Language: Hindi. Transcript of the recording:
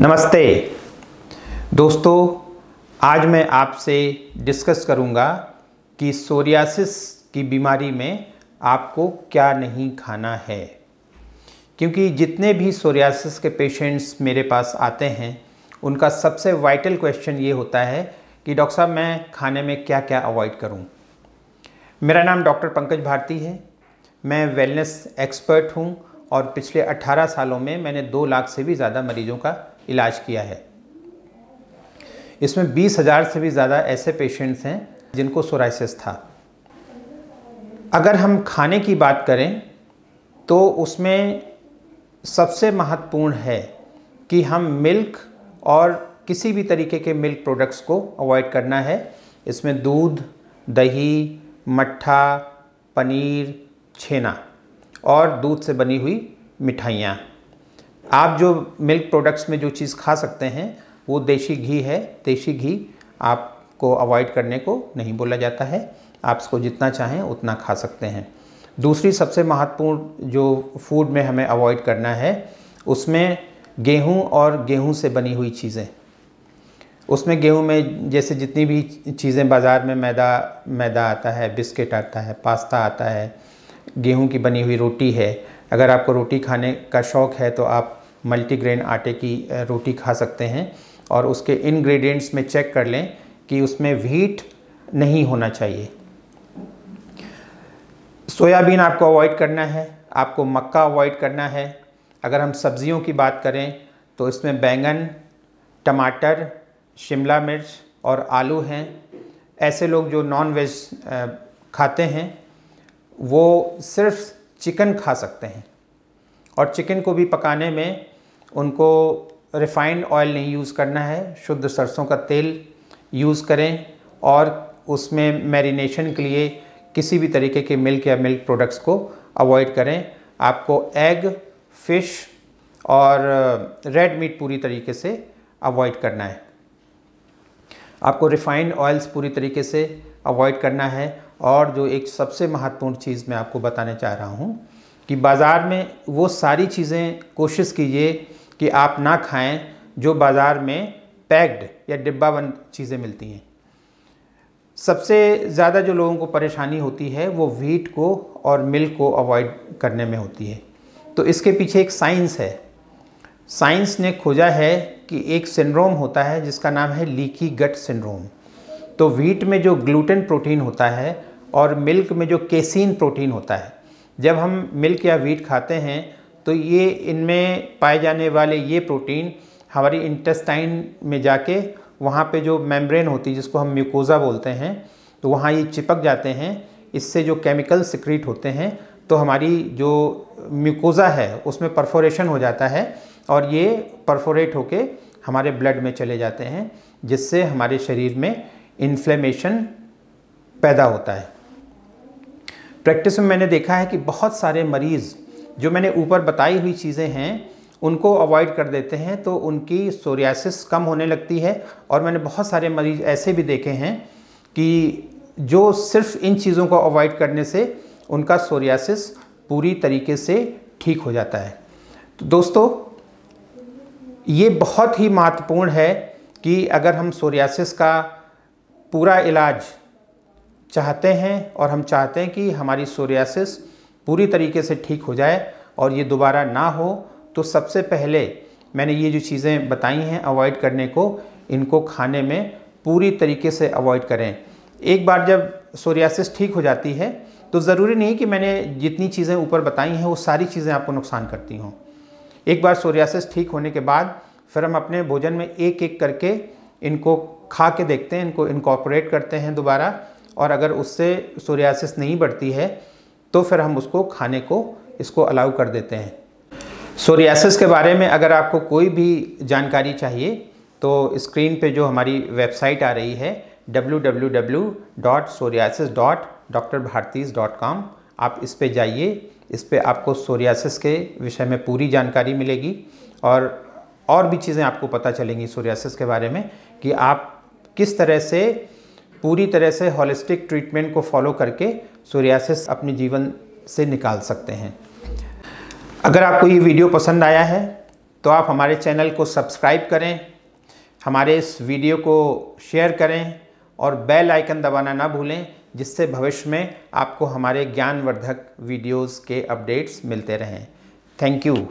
नमस्ते दोस्तों आज मैं आपसे डिस्कस करूंगा कि सोरियासिस की बीमारी में आपको क्या नहीं खाना है क्योंकि जितने भी सोरियासिस के पेशेंट्स मेरे पास आते हैं उनका सबसे वाइटल क्वेश्चन ये होता है कि डॉक्टर साहब मैं खाने में क्या क्या अवॉइड करूं मेरा नाम डॉक्टर पंकज भारती है मैं वेलनेस एक्सपर्ट हूं और पिछले 18 सालों में मैंने दो लाख से भी ज़्यादा मरीजों का इलाज किया है इसमें बीस हज़ार से भी ज़्यादा ऐसे पेशेंट्स हैं जिनको सोराइसिस था अगर हम खाने की बात करें तो उसमें सबसे महत्वपूर्ण है कि हम मिल्क और किसी भी तरीके के मिल्क प्रोडक्ट्स को अवॉइड करना है इसमें दूध दही मट्ठा पनीर छेना और दूध से बनी हुई मिठाइयाँ आप जो मिल्क प्रोडक्ट्स में जो चीज़ खा सकते हैं वो देशी घी है देशी घी आपको अवॉइड करने को नहीं बोला जाता है आप इसको जितना चाहें उतना खा सकते हैं दूसरी सबसे महत्वपूर्ण जो फूड में हमें अवॉइड करना है उसमें गेहूं और गेहूं से बनी हुई चीज़ें उसमें गेहूं में जैसे जितनी भी चीज़ें बाज़ार में मैदा मैदा आता है बिस्किट आता है पास्ता आता है गेहूं की बनी हुई रोटी है अगर आपको रोटी खाने का शौक़ है तो आप मल्टीग्रेन आटे की रोटी खा सकते हैं और उसके इन्ग्रेडियंट्स में चेक कर लें कि उसमें व्हीट नहीं होना चाहिए सोयाबीन आपको अवॉइड करना है आपको मक्का अवॉइड करना है अगर हम सब्जियों की बात करें तो इसमें बैंगन टमाटर शिमला मिर्च और आलू हैं ऐसे लोग जो नॉन वेज खाते हैं वो सिर्फ चिकन खा सकते हैं और चिकन को भी पकाने में उनको रिफ़ाइंड ऑयल नहीं यूज़ करना है शुद्ध सरसों का तेल यूज़ करें और उसमें मैरिनेशन के लिए किसी भी तरीके के मिल्क या मिल्क प्रोडक्ट्स को अवॉइड करें आपको एग फ़िश और रेड uh, मीट पूरी तरीके से अवॉइड करना है आपको रिफ़ाइंड ऑयल्स पूरी तरीके से अवॉइड करना है और जो एक सबसे महत्वपूर्ण चीज़ मैं आपको बताने चाह रहा हूँ कि बाज़ार में वो सारी चीज़ें कोशिश कीजिए कि आप ना खाएं जो बाज़ार में पैक्ड या डिब्बा बंद चीज़ें मिलती हैं सबसे ज़्यादा जो लोगों को परेशानी होती है वो व्हीट को और मिल्क को अवॉइड करने में होती है तो इसके पीछे एक साइंस है साइंस ने खोजा है कि एक सिंड्रोम होता है जिसका नाम है लीकी गट सिंड्रोम तो व्हीट में जो ग्लूटेन प्रोटीन होता है और मिल्क में जो केसिन प्रोटीन होता है जब हम मिल्क या वीट खाते हैं तो ये इनमें पाए जाने वाले ये प्रोटीन हमारी इंटेस्टाइन में जाके वहाँ पे जो मेम्ब्रेन होती है जिसको हम म्यूकोज़ा बोलते हैं तो वहाँ ये चिपक जाते हैं इससे जो केमिकल सिक्रीट होते हैं तो हमारी जो म्यूकोज़ा है उसमें परफोरेशन हो जाता है और ये परफोरेट होके हमारे ब्लड में चले जाते हैं जिससे हमारे शरीर में इन्फ्लेमेशन पैदा होता है प्रैक्टिस में मैंने देखा है कि बहुत सारे मरीज़ जो मैंने ऊपर बताई हुई चीज़ें हैं उनको अवॉइड कर देते हैं तो उनकी सोरियासिस कम होने लगती है और मैंने बहुत सारे मरीज ऐसे भी देखे हैं कि जो सिर्फ इन चीज़ों को अवॉइड करने से उनका सोरियासिस पूरी तरीके से ठीक हो जाता है तो दोस्तों ये बहुत ही महत्वपूर्ण है कि अगर हम सोरियासिस का पूरा इलाज चाहते हैं और हम चाहते हैं कि हमारी सोरियासिस पूरी तरीके से ठीक हो जाए और ये दोबारा ना हो तो सबसे पहले मैंने ये जो चीज़ें बताई हैं अवॉइड करने को इनको खाने में पूरी तरीके से अवॉइड करें एक बार जब सोरियासिस ठीक हो जाती है तो ज़रूरी नहीं कि मैंने जितनी चीज़ें ऊपर बताई हैं वो सारी चीज़ें आपको नुकसान करती हों एक बार सोरियासिस ठीक होने के बाद फिर हम अपने भोजन में एक एक करके इनको खा के देखते हैं इनको इनकॉपरेट करते हैं दोबारा और अगर उससे सोरियासिस नहीं बढ़ती है तो फिर हम उसको खाने को इसको अलाउ कर देते हैं सोरियासिस के बारे में अगर आपको कोई भी जानकारी चाहिए तो स्क्रीन पे जो हमारी वेबसाइट आ रही है डब्ल्यू आप इस पे जाइए इस पे आपको सोरियासिस के विषय में पूरी जानकारी मिलेगी और और भी चीज़ें आपको पता चलेंगी सोरियासिस के बारे में कि आप किस तरह से पूरी तरह से हॉलिस्टिक ट्रीटमेंट को फॉलो करके सूर्यासिस अपने जीवन से निकाल सकते हैं अगर आपको ये वीडियो पसंद आया है तो आप हमारे चैनल को सब्सक्राइब करें हमारे इस वीडियो को शेयर करें और बेल आइकन दबाना ना भूलें जिससे भविष्य में आपको हमारे ज्ञानवर्धक वीडियोस के अपडेट्स मिलते रहें थैंक यू